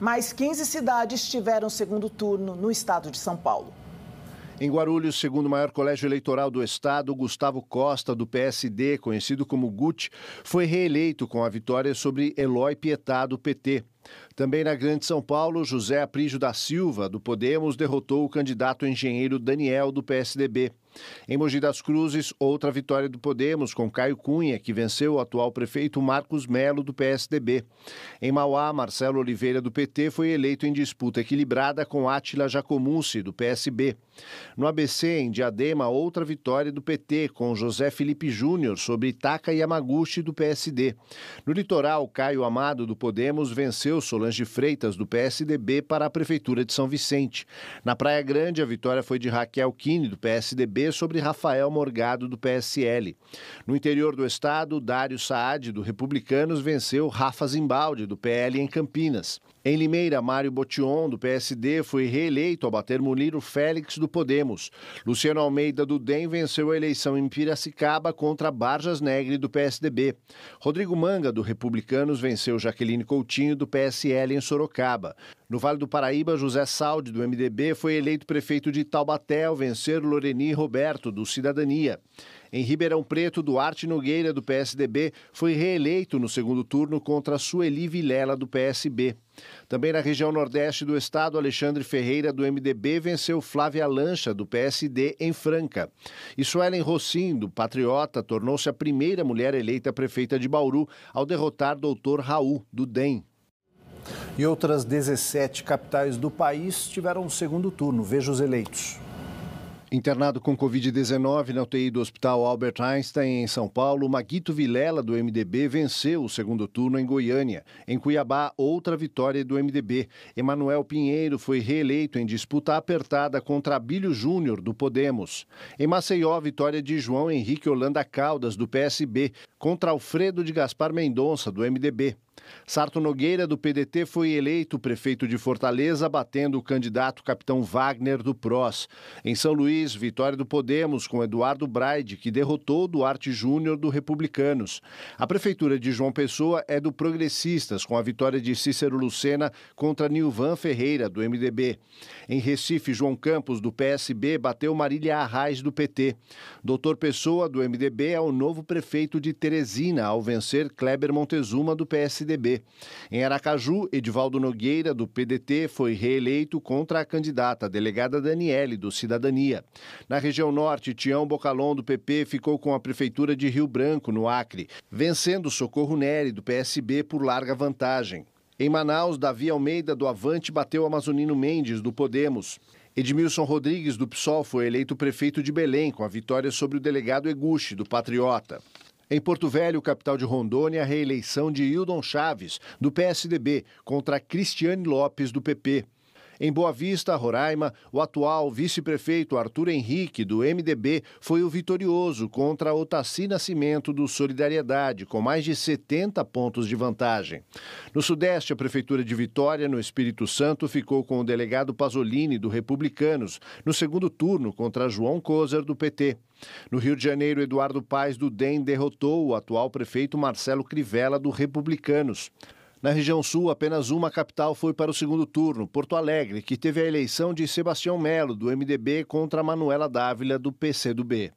Mais 15 cidades tiveram segundo turno no estado de São Paulo. Em Guarulhos, segundo o maior colégio eleitoral do estado, Gustavo Costa, do PSD, conhecido como Gut, foi reeleito com a vitória sobre Eloy Pietá, do PT. Também na Grande São Paulo, José Aprígio da Silva, do Podemos, derrotou o candidato engenheiro Daniel, do PSDB. Em Mogi das Cruzes, outra vitória do Podemos com Caio Cunha, que venceu o atual prefeito Marcos Melo do PSDB. Em Mauá, Marcelo Oliveira do PT foi eleito em disputa equilibrada com Átila Jacomucci do PSB. No ABC, em Diadema, outra vitória do PT com José Felipe Júnior sobre Itaca Yamaguchi do PSD. No litoral, Caio Amado do Podemos venceu Solange Freitas do PSDB para a prefeitura de São Vicente. Na Praia Grande, a vitória foi de Raquel Kine do PSDB sobre Rafael Morgado, do PSL. No interior do estado, Dário Saad, do Republicanos, venceu Rafa Zimbaldi, do PL, em Campinas. Em Limeira, Mário Botion, do PSD, foi reeleito ao bater Muniro Félix, do Podemos. Luciano Almeida, do DEM, venceu a eleição em Piracicaba contra Barjas Negre, do PSDB. Rodrigo Manga, do Republicanos, venceu Jaqueline Coutinho, do PSL, em Sorocaba. No Vale do Paraíba, José Saldi, do MDB, foi eleito prefeito de Taubaté ao vencer Loreni Roberto, do Cidadania. Em Ribeirão Preto, Duarte Nogueira, do PSDB, foi reeleito no segundo turno contra Sueli Vilela, do PSB. Também na região nordeste do estado, Alexandre Ferreira, do MDB, venceu Flávia Lancha, do PSD, em Franca. E Suelen Rossim, do Patriota, tornou-se a primeira mulher eleita prefeita de Bauru ao derrotar doutor Raul, do DEM. E outras 17 capitais do país tiveram um segundo turno. Veja os eleitos. Internado com Covid-19 na UTI do Hospital Albert Einstein, em São Paulo, Maguito Vilela, do MDB, venceu o segundo turno em Goiânia. Em Cuiabá, outra vitória do MDB. Emanuel Pinheiro foi reeleito em disputa apertada contra Abílio Júnior, do Podemos. Em Maceió, vitória de João Henrique Holanda Caldas, do PSB, contra Alfredo de Gaspar Mendonça, do MDB. Sarto Nogueira, do PDT, foi eleito prefeito de Fortaleza, batendo o candidato capitão Wagner do PROS. Em São Luís, Luiz, vitória do Podemos com Eduardo Braide, que derrotou Duarte Júnior do Republicanos. A prefeitura de João Pessoa é do Progressistas, com a vitória de Cícero Lucena contra Nilvan Ferreira, do MDB. Em Recife, João Campos, do PSB, bateu Marília Arraes, do PT. Doutor Pessoa, do MDB, é o novo prefeito de Teresina, ao vencer Kleber Montezuma, do PSDB. Em Aracaju, Edivaldo Nogueira, do PDT, foi reeleito contra a candidata delegada Daniele, do Cidadania. Na região norte, Tião Bocalon, do PP, ficou com a Prefeitura de Rio Branco, no Acre, vencendo Socorro Neri, do PSB, por larga vantagem. Em Manaus, Davi Almeida, do Avante, bateu Amazonino Mendes, do Podemos. Edmilson Rodrigues, do PSOL, foi eleito prefeito de Belém, com a vitória sobre o delegado Eguchi, do Patriota. Em Porto Velho, capital de Rondônia, a reeleição de Hildon Chaves, do PSDB, contra Cristiane Lopes, do PP. Em Boa Vista, Roraima, o atual vice-prefeito Arthur Henrique, do MDB, foi o vitorioso contra Otaci Nascimento, do Solidariedade, com mais de 70 pontos de vantagem. No Sudeste, a Prefeitura de Vitória, no Espírito Santo, ficou com o delegado Pasolini, do Republicanos, no segundo turno contra João Kozer, do PT. No Rio de Janeiro, Eduardo Paes, do DEM, derrotou o atual prefeito Marcelo Crivella, do Republicanos. Na região sul, apenas uma capital foi para o segundo turno, Porto Alegre, que teve a eleição de Sebastião Melo, do MDB, contra Manuela Dávila, do PCdoB.